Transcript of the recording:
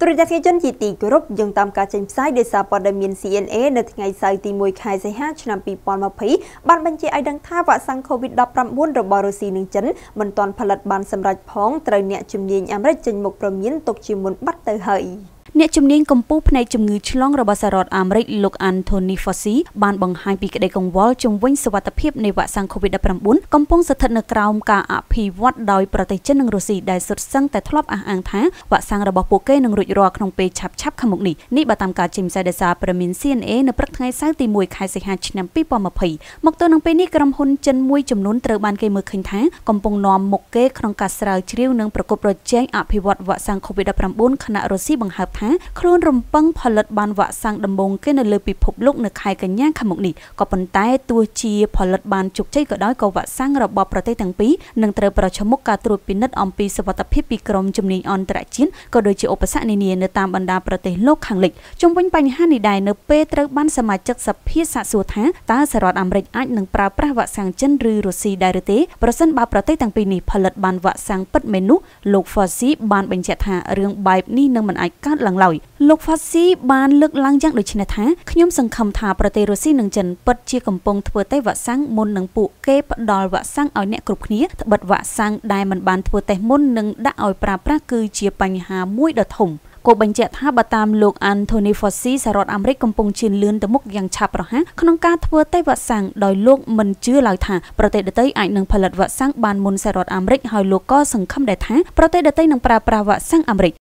ទូរទស្សនិកជនជាទីគោរពយើងតាមការចេញផ្សាយដោយសារព័ត៌មាន CNA នៅថ្ងៃសៅរ៍ទី1ខែសីហាឆ្នាំ2020បានបញ្ជាក់ឲ្យដឹងថាវ៉ាក់សាំង COVID-19 របស់រុស្ស៊ីនិងចិនមិនទាន់ផលិតបានសម្រេចផងត្រូវអ្នកជំនាញអាមេរិកចេញមុខព្រមានទុកជាមុនបាត់ទៅហើយ។អ្នកជំនាញកម្ពុជាផ្នែកជំងឺឆ្លងរបស់សហរដ្ឋអាមេរិកលោក Anthony Fauci បានបង្ហាញពីក្តីកង្វល់ជំវិញសុវត្ថិភាពនៃវ៉ាក់សាំង COVID-19 កំពុងស្ថិតនៅក្រោមការអភិវឌ្ឍដោយប្រទេសចិននិងរុស្ស៊ីដែលសុទ្ធសឹងតែធ្លាប់អះអាងថាវ៉ាក់សាំងរបស់ពួកគេនឹងរួចរាល់ក្នុងពេលឆាប់ៗខាងមុខនេះនេះបើតាមការចេញផ្សាយដោយសារព្រមាន CNA នៅព្រឹកថ្ងៃសៅរ៍ទី1ខែសីហាឆ្នាំ2020មកទល់នឹងពេលនេះក្រុមហ៊ុនចិនមួយចំនួនត្រូវបានគេមើលឃើញថា កំពុងនាំមុខគេក្នុងការស្រាវជ្រាវនិងប្រកបប្រជែងអភិវឌ្ឍវ៉ាក់សាំង COVID-19 ខណៈរុស្ស៊ីបង្ហើបថាថាខ្លួនរំពឹងផលិតបានវ៉ាក់សាំងដំបូងគេនៅលើពិភពលោកនៅខែកញ្ញាខាងមុខនេះក៏ប៉ុន្តែទោះជាផលិតបានជោគជ័យក៏ដោយក៏វ៉ាក់សាំងរបស់ប្រទេសទាំងពីរនឹងត្រូវប្រឈមមុខការត្រួតពិនិត្យអំពីសុវត្ថិភាពពីក្រុមជំនាញអន្តរជាតិក៏ដូចជាឧបសគ្គនានានៅតាមបណ្ដាប្រទេសលោកខាងលិចជុំវិញបញ្ហានេះដែរនៅពេលត្រូវបានសមាជិកសភាសាកសួរថាតើសហរដ្ឋអាមេរិកអាចនឹងប្រើប្រាស់វ៉ាក់សាំងចិនឬរុស្ស៊ីដែរឬទេប្រសិនបើប្រទេសទាំងពីរនេះផលិតបានវ៉ាក់សាំងពិតមែននោះលោក Fauci បានបញ្ជាក់ថារឿងបែបនេះនឹងមិនអាចកើតឡើងឡើងឡើយលោកហ្វាស៊ីបានលើកឡើងយ៉ាងដូចនេះថាខ្ញុំ សង្ឃឹមថាប្រទេសរុស្ស៊ីនិងចិនពិតជាកំពុងធ្វើតេស្តវ៉ាក់សាំងមុននឹងពួកគេផ្ដល់វ៉ាក់សាំងឲ្យអ្នកគ្រប់គ្នាត្បិតវ៉ាក់សាំងដែលមិនបានធ្វើតេស្តមុននឹងដាក់ឲ្យប្រើប្រាស់គឺជាបញ្ហាមួយដ៏ធំគាត់បញ្ជាក់ថាបើតាមលោក Anthony Fauci សហរដ្ឋអាមេរិកកំពុងជឿនលឿនទៅមុខយ៉ាងឆាប់រហ័សក្នុងការធ្វើតេស្តវ៉ាក់សាំងដោយលោកមិនជឿឡើយថា ប្រទេសដទៃអាចនឹងផលិតវ៉ាក់សាំងបានមុនសហរដ្ឋអាមេរិកហើយលោកក៏សង្ឃឹមដែរថាប្រទេសដទៃនឹងប្រើប្រាស់វ៉ាក់សាំងអាមេរិក